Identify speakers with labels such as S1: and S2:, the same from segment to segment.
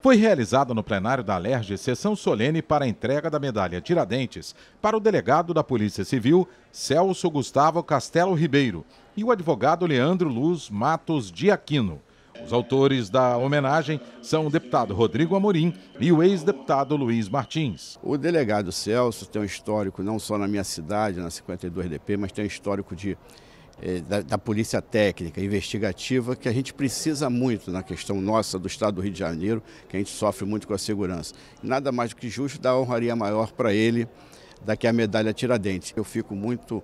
S1: Foi realizada no plenário da Alerj sessão solene para a entrega da medalha Tiradentes para o delegado da Polícia Civil, Celso Gustavo Castelo Ribeiro, e o advogado Leandro Luz Matos de Aquino. Os autores da homenagem são o deputado Rodrigo Amorim e o ex-deputado
S2: Luiz Martins. O delegado Celso tem um histórico não só na minha cidade, na 52DP, mas tem um histórico de eh, da, da, polícia técnica, investigativa, que a gente precisa muito na questão nossa do Estado do Rio de Janeiro, que a gente sofre muito com a segurança. Nada mais do que justo dar honraria maior para ele da que a medalha Tiradentes. Eu fico muito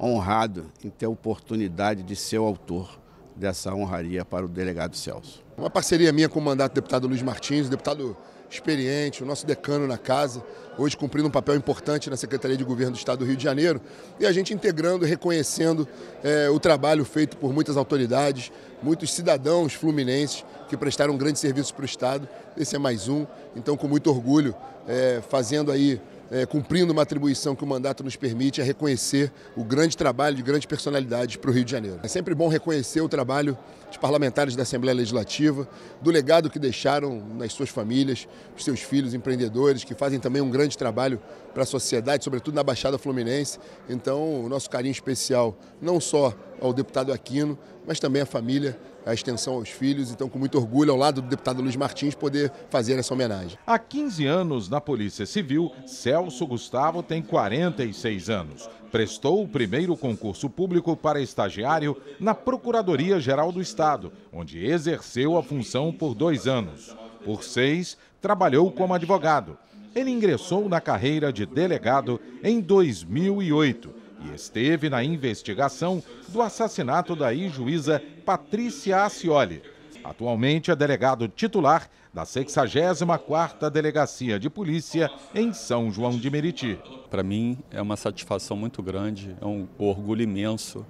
S2: honrado em ter a oportunidade de ser o autor dessa honraria para o delegado Celso.
S3: Uma parceria minha com o mandato do deputado Luiz Martins, o deputado experiente, o nosso decano na casa, hoje cumprindo um papel importante na Secretaria de Governo do Estado do Rio de Janeiro, e a gente integrando, reconhecendo é, o trabalho feito por muitas autoridades, muitos cidadãos fluminenses que prestaram um grande serviço para o Estado. Esse é mais um, então com muito orgulho, é, fazendo aí é, cumprindo uma atribuição que o mandato nos permite, é reconhecer o grande trabalho de grandes personalidades para o Rio de Janeiro. É sempre bom reconhecer o trabalho de parlamentares da Assembleia Legislativa, do legado que deixaram nas suas famílias, os seus filhos empreendedores, que fazem também um grande trabalho para a sociedade, sobretudo na Baixada Fluminense. Então, o nosso carinho especial não só ao deputado Aquino, mas também à família a extensão aos filhos. Então, com muito orgulho, ao lado do deputado Luiz Martins, poder fazer essa homenagem.
S1: Há 15 anos na Polícia Civil, Celso Gustavo tem 46 anos. Prestou o primeiro concurso público para estagiário na Procuradoria-Geral do Estado, onde exerceu a função por dois anos. Por seis, trabalhou como advogado. Ele ingressou na carreira de delegado em 2008 e esteve na investigação do assassinato da ex-juíza Patrícia Acioli. Atualmente é delegado titular da 64ª Delegacia de
S4: Polícia em São João de Meriti. Para mim é uma satisfação muito grande, é um orgulho imenso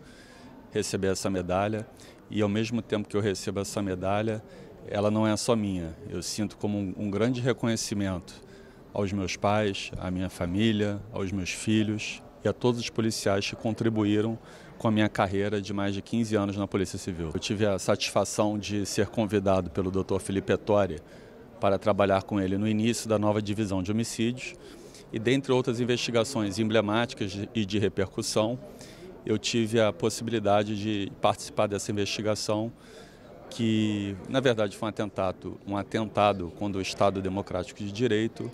S4: receber essa medalha e ao mesmo tempo que eu recebo essa medalha, ela não é só minha. Eu sinto como um, um grande reconhecimento aos meus pais, à minha família, aos meus filhos, e a todos os policiais que contribuíram com a minha carreira de mais de 15 anos na Polícia Civil. Eu tive a satisfação de ser convidado pelo Dr. Felipe Ettore para trabalhar com ele no início da nova divisão de homicídios e dentre outras investigações emblemáticas e de repercussão, eu tive a possibilidade de participar dessa investigação que, na verdade, foi um atentado, um atentado contra o Estado Democrático de Direito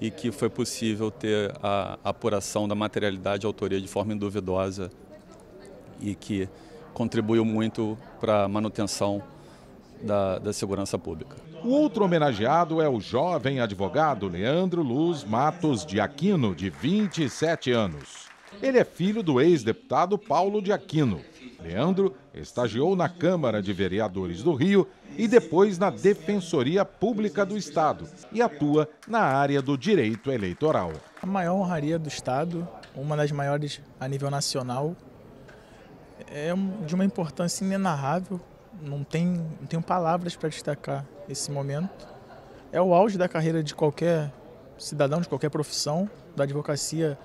S4: e que foi possível ter a apuração da materialidade e autoria de forma duvidosa e que contribuiu muito para a manutenção da, da, segurança pública. O outro homenageado é o jovem advogado Leandro
S1: Luz Matos de Aquino, de 27 anos. Ele é filho do ex-deputado Paulo de Aquino. Leandro estagiou na Câmara de Vereadores do Rio e depois na Defensoria Pública do Estado e atua na área do direito eleitoral.
S2: A maior honraria do Estado, uma das maiores a nível nacional, é de uma importância inenarrável, não, tem, não tenho palavras para destacar esse momento. É o auge da carreira de qualquer cidadão, de qualquer profissão, da advocacia.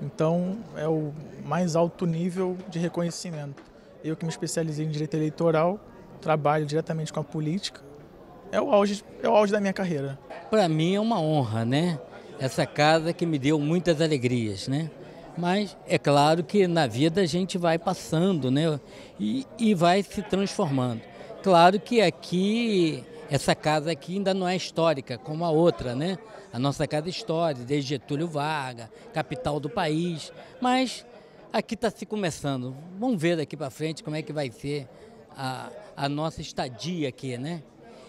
S2: Então, é o mais alto nível de reconhecimento. Eu que me especializei em direito eleitoral, trabalho diretamente com a política, é o auge, é o auge da minha carreira.
S5: Para mim é uma honra, né? Essa casa que me deu muitas alegrias, né? Mas é claro que na vida a gente vai passando, né? E, e vai se transformando. Claro que aqui, essa casa aqui ainda não é histórica como a outra, né? A nossa casa é histórica, desde Getúlio Vargas, capital do país. Mas aqui está se começando. Vamos ver daqui para frente como é que vai ser a, a nossa estadia aqui, né?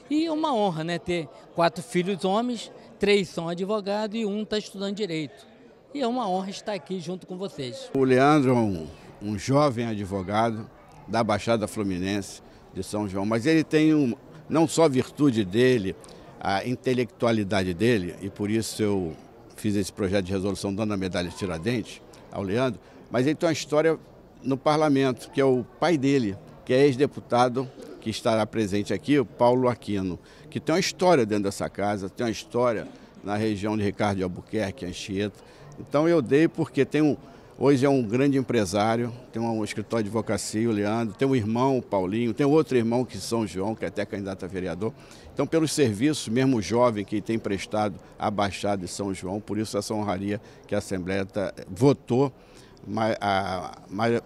S5: E é uma honra, né? Ter quatro filhos homens, três são advogados e um está estudando direito. E é uma honra estar aqui junto com vocês.
S2: O Leandro é um, um jovem advogado da Baixada Fluminense de São João, mas ele tem um, não só a virtude dele, a intelectualidade dele, e por isso eu fiz esse projeto de resolução dando a medalha Tiradentes ao Leandro, mas ele tem uma história no parlamento, que é o pai dele, que é ex-deputado que estará presente aqui, o Paulo Aquino, que tem uma história dentro dessa casa, tem uma história na região de Ricardo de Albuquerque, Anchieta. Então eu dei porque tem um, hoje é um grande empresário, tem um escritório de advocacia, o Leandro, tem um irmão, o Paulinho, tem outro irmão que São João, que é até candidato a vereador. Então, pelos serviços, mesmo jovem que tem prestado a Baixada de São João, por isso essa honraria que a Assembleia tá, votou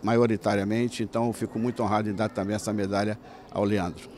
S2: maioritariamente, então fico muito honrado em dar também essa medalha ao Leandro.